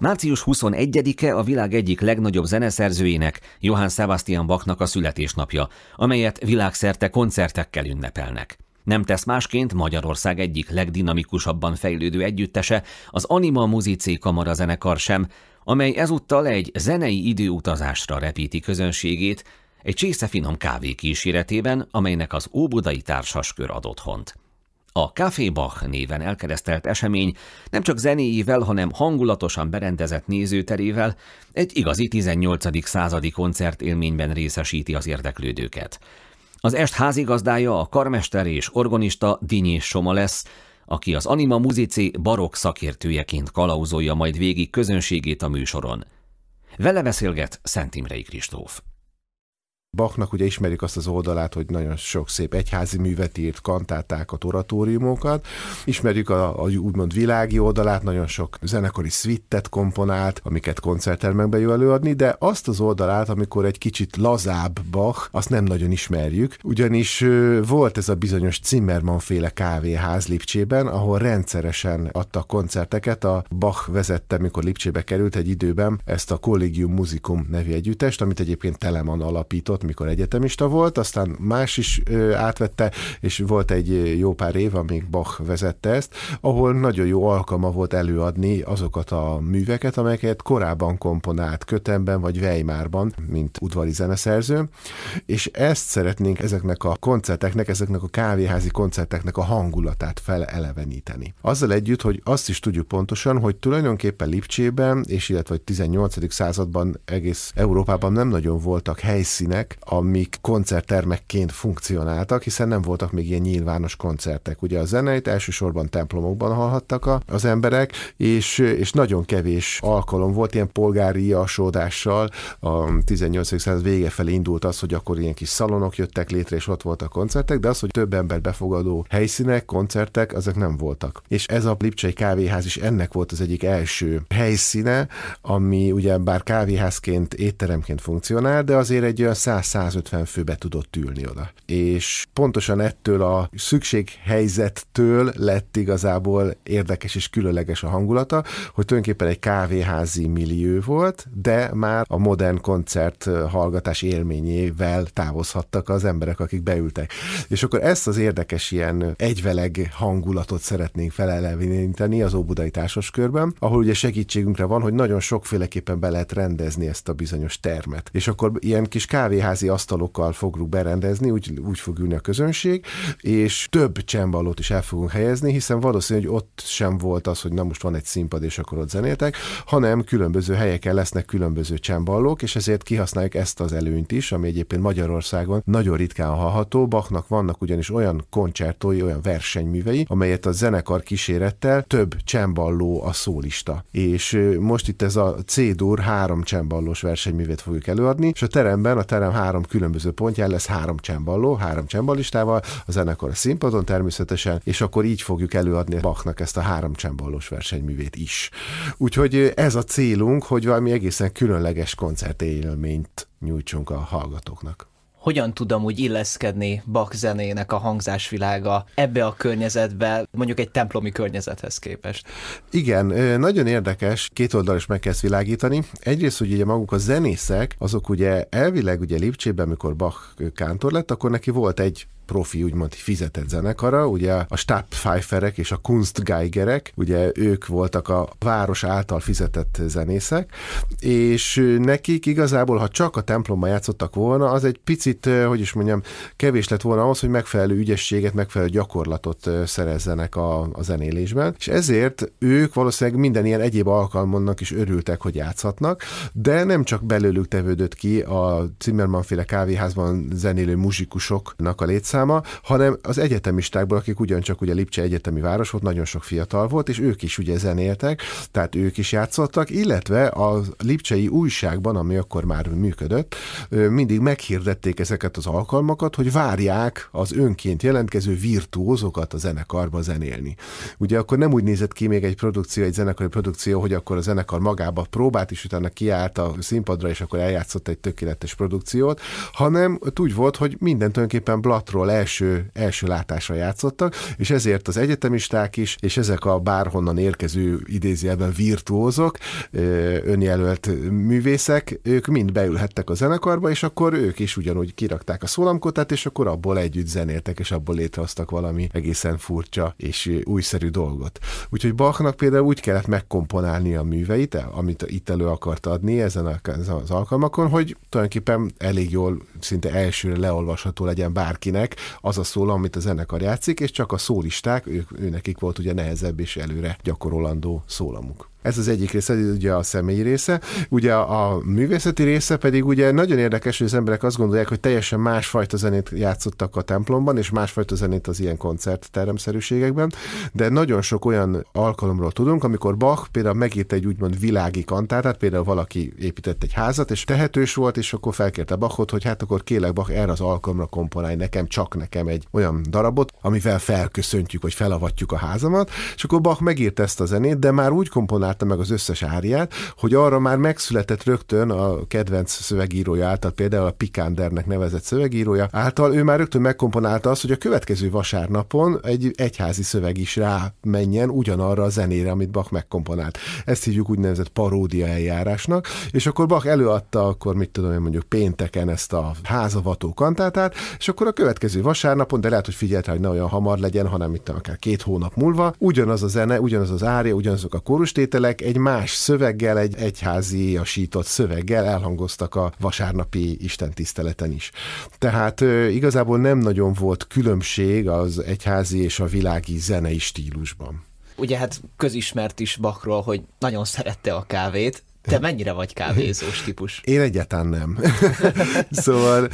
Március 21-e a világ egyik legnagyobb zeneszerzőjének, Johann Sebastian Bachnak a születésnapja, amelyet világszerte koncertekkel ünnepelnek. Nem tesz másként Magyarország egyik legdinamikusabban fejlődő együttese, az Anima Muzicé Kamara zenekar sem, amely ezúttal egy zenei időutazásra repíti közönségét, egy csésze finom kávé kíséretében, amelynek az Óbudai Társaskör ad otthont. A Café Bach néven elkeresztelt esemény nem csak zenéivel, hanem hangulatosan berendezett nézőterével egy igazi 18. századi koncert élményben részesíti az érdeklődőket. Az est házigazdája a karmester és organista Dinyés Soma lesz, aki az Anima Muzici barok szakértőjeként kalauzolja majd végig közönségét a műsoron. Vele beszélget Szent Imrei Kristóf. Bachnak ugye ismerjük azt az oldalát, hogy nagyon sok szép egyházi művet írt, kantátákat, oratóriumokat. Ismerjük a, a úgymond világi oldalát, nagyon sok zenekari szvittet komponált, amiket koncerttermekbe jó előadni, de azt az oldalát, amikor egy kicsit lazább Bach, azt nem nagyon ismerjük, ugyanis volt ez a bizonyos Zimmermann féle kávéház Lipcsében, ahol rendszeresen adta koncerteket, a Bach vezette, mikor Lipcsébe került egy időben ezt a Collegium Musicum nevű együttest, amit egyébként Telemann alapított, ott, mikor egyetemista volt, aztán más is átvette, és volt egy jó pár év, amíg Bach vezette ezt, ahol nagyon jó alkalma volt előadni azokat a műveket, amelyeket korábban komponált Kötemben vagy Weimarban, mint udvari zeneszerző, és ezt szeretnénk ezeknek a koncerteknek, ezeknek a kávéházi koncerteknek a hangulatát feleleveníteni. Azzal együtt, hogy azt is tudjuk pontosan, hogy tulajdonképpen Lipcsében, és illetve 18. században egész Európában nem nagyon voltak helyszínek, koncertek, amik koncerttermekként funkcionáltak, hiszen nem voltak még ilyen nyilvános koncertek. Ugye a zeneit elsősorban templomokban hallhattak a, az emberek, és, és nagyon kevés alkalom volt ilyen polgári asódással. A 18. század vége felé indult az, hogy akkor ilyen kis szalonok jöttek létre, és ott voltak koncertek, de az, hogy több ember befogadó helyszínek, koncertek, ezek nem voltak. És ez a Lipcsei kávéház is ennek volt az egyik első helyszíne, ami ugye bár kávéházként, étteremként funkcionál, de azért egy olyan 100-150 főbe tudott ülni oda. És pontosan ettől a szükséghelyzettől lett igazából érdekes és különleges a hangulata, hogy tulajdonképpen egy kávéházi millió volt, de már a modern koncert hallgatás élményével távozhattak az emberek, akik beültek. És akkor ezt az érdekes ilyen egyveleg hangulatot szeretnénk felelevinni az Óbudai Társas-körben, ahol ugye segítségünkre van, hogy nagyon sokféleképpen be lehet rendezni ezt a bizonyos termet. És akkor ilyen kis kávéház színházi asztalokkal fogjuk berendezni, úgy, úgy fog ülni a közönség, és több csembalót is el fogunk helyezni, hiszen valószínű, hogy ott sem volt az, hogy na most van egy színpad, és akkor ott zenéltek, hanem különböző helyeken lesznek különböző csemballók, és ezért kihasználjuk ezt az előnyt is, ami egyébként Magyarországon nagyon ritkán hallható. Bachnak vannak ugyanis olyan koncertói, olyan versenyművei, amelyet a zenekar kísérettel több csemballó a szólista. És most itt ez a C-dur három csemballós versenyművét fogjuk előadni, és a teremben, a terem három különböző pontján lesz három csemballó, három csemballistával, a zenekar a színpadon természetesen, és akkor így fogjuk előadni Bachnak ezt a három csemballós versenyművét is. Úgyhogy ez a célunk, hogy valami egészen különleges koncertélményt nyújtsunk a hallgatóknak hogyan tudom úgy illeszkedni Bach zenének a hangzásvilága ebbe a környezetbe, mondjuk egy templomi környezethez képest? Igen, nagyon érdekes, két oldal is meg kezd világítani. Egyrészt, hogy ugye maguk a zenészek, azok ugye elvileg ugye Lipcsében, amikor Bach kántor lett, akkor neki volt egy profi, úgymond fizetett zenekara, ugye a Stabpfeiferek és a Kunstgeigerek, ugye ők voltak a város által fizetett zenészek, és nekik igazából, ha csak a templomban játszottak volna, az egy picit, eh, hogy is mondjam, kevés lett volna ahhoz, hogy megfelelő ügyességet, megfelelő gyakorlatot eh, szerezzenek a, a zenélésben, és ezért ők valószínűleg minden ilyen egyéb alkalmonnak is örültek, hogy játszhatnak, de nem csak belőlük tevődött ki a Zimmermann-féle kávéházban zenélő muzsikusoknak a létszám, létszáma, hanem az egyetemistákból, akik ugyancsak ugye Lipcse egyetemi város volt, nagyon sok fiatal volt, és ők is ugye zenéltek, tehát ők is játszottak, illetve a Lipcsei újságban, ami akkor már működött, mindig meghirdették ezeket az alkalmakat, hogy várják az önként jelentkező virtuózokat a zenekarba zenélni. Ugye akkor nem úgy nézett ki még egy produkció, egy zenekari produkció, hogy akkor a zenekar magába próbált, és utána kiállt a színpadra, és akkor eljátszott egy tökéletes produkciót, hanem úgy volt, hogy minden tulajdonképpen blatról ahol első, első látásra játszottak, és ezért az egyetemisták is, és ezek a bárhonnan érkező idézőjelben virtuózok, önjelölt művészek, ők mind beülhettek a zenekarba, és akkor ők is ugyanúgy kirakták a szólamkotát, és akkor abból együtt zenéltek, és abból létrehoztak valami egészen furcsa és újszerű dolgot. Úgyhogy Bachnak például úgy kellett megkomponálni a műveit, amit itt elő akart adni ezen, az alkalmakon, hogy tulajdonképpen elég jól, szinte elsőre leolvasható legyen bárkinek, az a szól, amit a zenekar játszik, és csak a szólisták, ők, őnekik volt ugye nehezebb és előre gyakorolandó szólamuk. Ez az egyik része, ugye a személy része. Ugye a művészeti része pedig ugye nagyon érdekes, hogy az emberek azt gondolják, hogy teljesen másfajta zenét játszottak a templomban, és másfajta zenét az ilyen koncertteremszerűségekben, de nagyon sok olyan alkalomról tudunk, amikor Bach például megírt egy úgymond világi kantátát, például valaki épített egy házat, és tehetős volt, és akkor felkérte Bachot, hogy hát akkor kélek Bach erre az alkalomra komponálj nekem, csak nekem egy olyan darabot, amivel felköszöntjük, hogy felavatjuk a házamat, és akkor Bach megírt ezt a zenét, de már úgy komponált csinálta meg az összes áriát, hogy arra már megszületett rögtön a kedvenc szövegírója által, például a Pikándernek nevezett szövegírója által, ő már rögtön megkomponálta azt, hogy a következő vasárnapon egy egyházi szöveg is rá menjen ugyanarra a zenére, amit Bach megkomponált. Ezt hívjuk úgynevezett paródia eljárásnak, és akkor Bach előadta, akkor mit tudom én mondjuk pénteken ezt a házavató kantátát, és akkor a következő vasárnapon, de lehet, hogy figyelte, hogy ne olyan hamar legyen, hanem itt akár két hónap múlva, ugyanaz a zene, ugyanaz az ária, ugyanazok a kórustétel, felvételek egy más szöveggel, egy egyháziasított szöveggel elhangoztak a vasárnapi istentiszteleten is. Tehát igazából nem nagyon volt különbség az egyházi és a világi zenei stílusban. Ugye hát közismert is Bakról, hogy nagyon szerette a kávét, te mennyire vagy kávézós típus? Én egyáltalán nem. szóval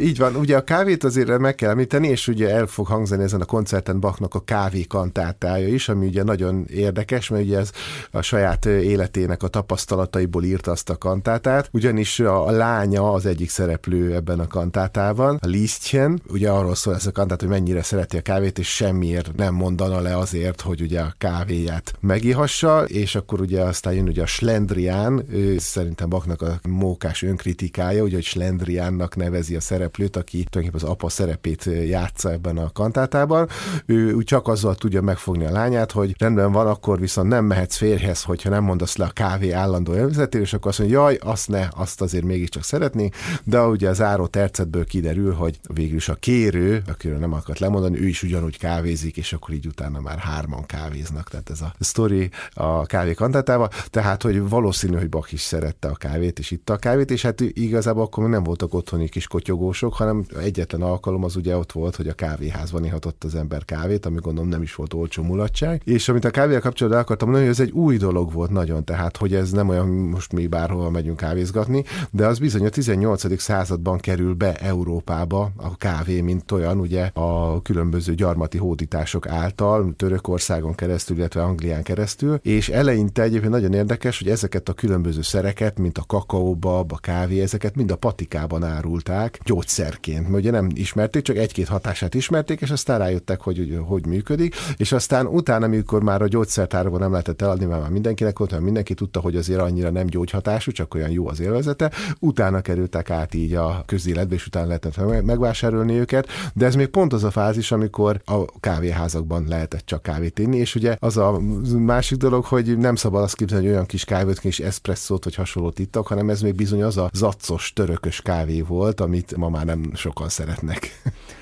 így van, ugye a kávét azért meg kell említeni, és ugye el fog hangzani ezen a koncerten Bachnak a kávé kantátája is, ami ugye nagyon érdekes, mert ugye ez a saját életének a tapasztalataiból írta azt a kantátát, ugyanis a, a lánya az egyik szereplő ebben a kantátában, a Lisztjen, ugye arról szól ez a kantát, hogy mennyire szereti a kávét, és semmiért nem mondana le azért, hogy ugye a kávéját megihassa, és akkor ugye aztán jön ugye a slendrián, Slendrián, ő szerintem Baknak a mókás önkritikája, ugye, hogy Slendriánnak nevezi a szereplőt, aki tulajdonképpen az apa szerepét játsza ebben a kantátában, ő, úgy csak azzal tudja megfogni a lányát, hogy rendben van, akkor viszont nem mehetsz férjhez, hogyha nem mondasz le a kávé állandó élvezetét, és akkor azt mondja, jaj, azt ne, azt azért mégiscsak szeretné, de ugye az áró tercetből kiderül, hogy végül is a kérő, akiről nem akart lemondani, ő is ugyanúgy kávézik, és akkor így utána már hárman kávéznak. Tehát ez a story a kávé kantátával. Tehát, hogy valószínű valószínű, hogy Bak is szerette a kávét, és itt a kávét, és hát igazából akkor nem voltak otthoni kis kotyogósok, hanem egyetlen alkalom az ugye ott volt, hogy a kávéházban ihatott az ember kávét, ami gondolom nem is volt olcsó mulatság. És amit a kávéval kapcsolatban akartam mondani, hogy ez egy új dolog volt nagyon, tehát hogy ez nem olyan, most mi bárhol megyünk kávézgatni, de az bizony a 18. században kerül be Európába a kávé, mint olyan, ugye a különböző gyarmati hódítások által, Törökországon keresztül, illetve Anglián keresztül, és eleinte egyébként nagyon érdekes, hogy ezeket a különböző szereket, mint a kakaóba, a kávé, ezeket mind a patikában árulták gyógyszerként. Mert ugye nem ismerték, csak egy-két hatását ismerték, és aztán rájöttek, hogy hogy, hogy működik, és aztán utána, amikor már a gyógyszertárban nem lehetett eladni, mert már mindenkinek ott, mindenki tudta, hogy azért annyira nem gyógyhatású, csak olyan jó az élvezete, utána kerültek át így a közéletbe, és utána lehetett megvásárolni őket, de ez még pont az a fázis, amikor a kávéházakban lehetett csak kávét inni, és ugye az a másik dolog, hogy nem szabad azt képzelni, hogy olyan kis kávét és eszpresszót vagy hasonlót ittak, hanem ez még bizony az a zaccos törökös kávé volt, amit ma már nem sokan szeretnek.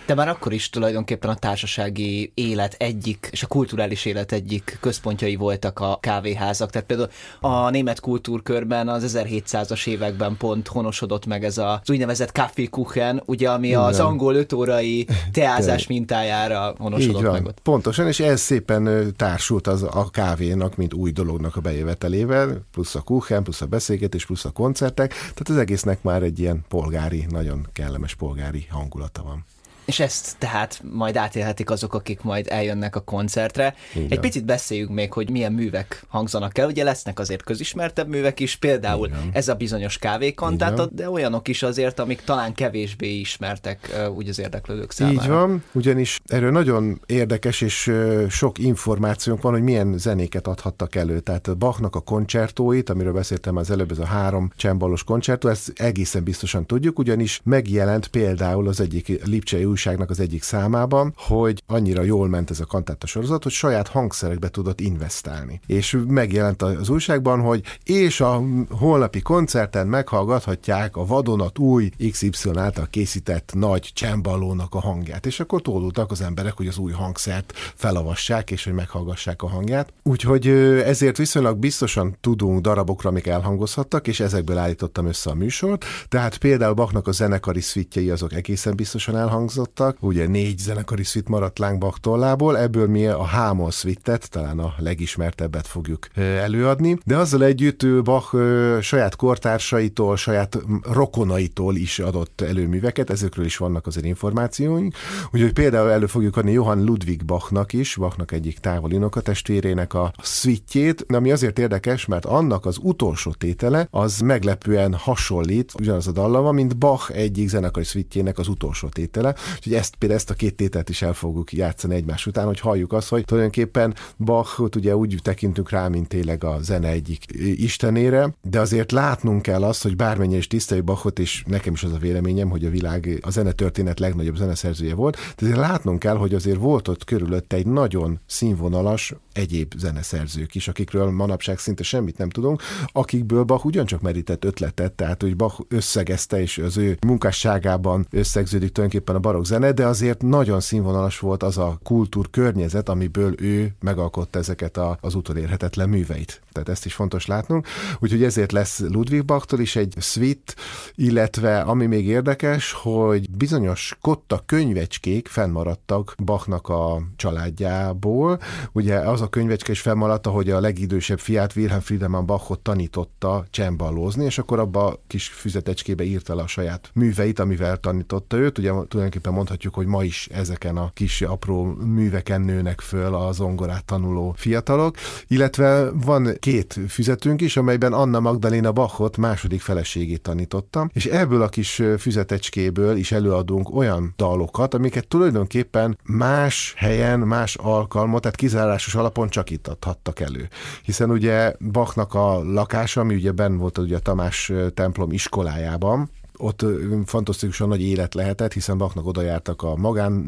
De már akkor is tulajdonképpen a társasági élet egyik, és a kulturális élet egyik központjai voltak a kávéházak. Tehát például a német kultúrkörben az 1700-as években pont honosodott meg ez az úgynevezett Kaffeekuchen, ugye, ami Igen. az angol ötórai teázás mintájára honosodott Így van. meg ott. Pontosan, és ez szépen társult az a kávénak, mint új dolognak a bejövetelével, plusz a kuchen, plusz a beszélgetés, plusz a koncertek, tehát az egésznek már egy ilyen polgári, nagyon kellemes polgári hangulata van. És ezt tehát majd átélhetik azok, akik majd eljönnek a koncertre. Igen. Egy picit beszéljünk még, hogy milyen művek hangzanak el. Ugye lesznek azért közismertebb művek is, például Igen. ez a bizonyos kávékantát, de olyanok is azért, amik talán kevésbé ismertek úgy az érdeklődők számára. Így van, ugyanis erről nagyon érdekes és sok információnk van, hogy milyen zenéket adhattak elő. Tehát Bachnak a koncertóit, amiről beszéltem az előbb, ez a három csembalos koncertó, ezt egészen biztosan tudjuk, ugyanis megjelent például az egyik Lipcsei újságnak az egyik számában, hogy annyira jól ment ez a kantáta sorozat, hogy saját hangszerekbe tudott investálni. És megjelent az újságban, hogy és a holnapi koncerten meghallgathatják a vadonat új XY által készített nagy csembalónak a hangját. És akkor tólultak az emberek, hogy az új hangszert felavassák, és hogy meghallgassák a hangját. Úgyhogy ezért viszonylag biztosan tudunk darabokra, amik elhangozhattak, és ezekből állítottam össze a műsort. Tehát például Bachnak a zenekari szvittjei azok egészen biztosan elhangzott, játszottak. Ugye négy zenekari szvit maradt Lángbach tollából, ebből mi a Hámon szvittet, talán a legismertebbet fogjuk előadni, de azzal együtt Bach saját kortársaitól, saját rokonaitól is adott előműveket, ezekről is vannak azért információink, úgyhogy például elő fogjuk adni Johann Ludwig Bachnak is, Bachnak egyik távol testvérének a szvittjét, ami azért érdekes, mert annak az utolsó tétele az meglepően hasonlít, ugyanaz a dallama, mint Bach egyik zenekari szvittjének az utolsó tétele, Úgyhogy ezt, például ezt a két tételt is el fogjuk játszani egymás után, hogy halljuk azt, hogy tulajdonképpen Bachot ugye úgy tekintünk rá, mint tényleg a zene egyik istenére, de azért látnunk kell azt, hogy bármennyire is tiszteljük Bachot, és nekem is az a véleményem, hogy a világ a történet legnagyobb zeneszerzője volt, de azért látnunk kell, hogy azért volt ott körülött egy nagyon színvonalas, egyéb zeneszerzők is, akikről manapság szinte semmit nem tudunk, akikből Bach ugyancsak merített ötletet, tehát hogy Bach összegezte, és az ő munkásságában összegződik tulajdonképpen a barok zene, de azért nagyon színvonalas volt az a kultúr környezet, amiből ő megalkotta ezeket a, az utolérhetetlen műveit. Tehát ezt is fontos látnunk. Úgyhogy ezért lesz Ludwig Bachtól is egy szvit, illetve ami még érdekes, hogy bizonyos kotta könyvecskék fennmaradtak Bachnak a családjából. Ugye az a a könyvecske is felmaradt, ahogy a legidősebb fiát Wilhelm Friedemann Bachot tanította csemballózni, és akkor abba a kis füzetecskébe írta le a saját műveit, amivel tanította őt. Ugye tulajdonképpen mondhatjuk, hogy ma is ezeken a kis apró műveken nőnek föl a zongorát tanuló fiatalok, illetve van két füzetünk is, amelyben Anna Magdalena Bachot második feleségét tanítottam, és ebből a kis füzetecskéből is előadunk olyan dalokat, amiket tulajdonképpen más helyen, más alkalmat, tehát kizárásos alap alapon csak itt adhattak elő. Hiszen ugye Bachnak a lakása, ami ugye benn volt ugye a Tamás templom iskolájában, ott fantasztikusan nagy élet lehetett, hiszen Bachnak oda jártak a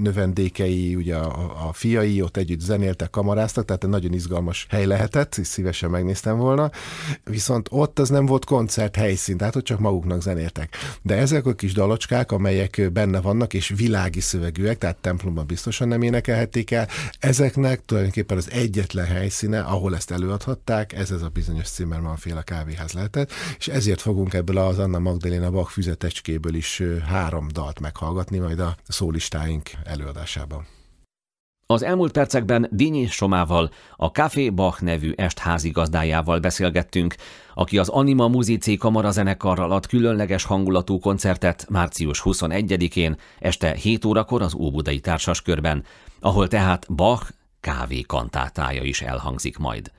növendékei, ugye a, a fiai, ott együtt zenéltek, kamaráztak, tehát egy nagyon izgalmas hely lehetett, és szívesen megnéztem volna. Viszont ott az nem volt koncert helyszín, tehát ott csak maguknak zenéltek. De ezek a kis dalocskák, amelyek benne vannak, és világi szövegűek, tehát templomban biztosan nem énekelhették el, ezeknek tulajdonképpen az egyetlen helyszíne, ahol ezt előadhatták, ez ez a bizonyos Zimmermann féle kávéház lehetett, és ezért fogunk ebből az Anna Magdalena Bach füzet tecskéből is három dalt meghallgatni, majd a szólistáink előadásában. Az elmúlt percekben Dinyi Somával, a Café Bach nevű est házigazdájával beszélgettünk, aki az Anima Kamara zenekarral ad különleges hangulatú koncertet március 21-én este 7 órakor az Óbudai Társaskörben, ahol tehát Bach kávé kantátája is elhangzik majd.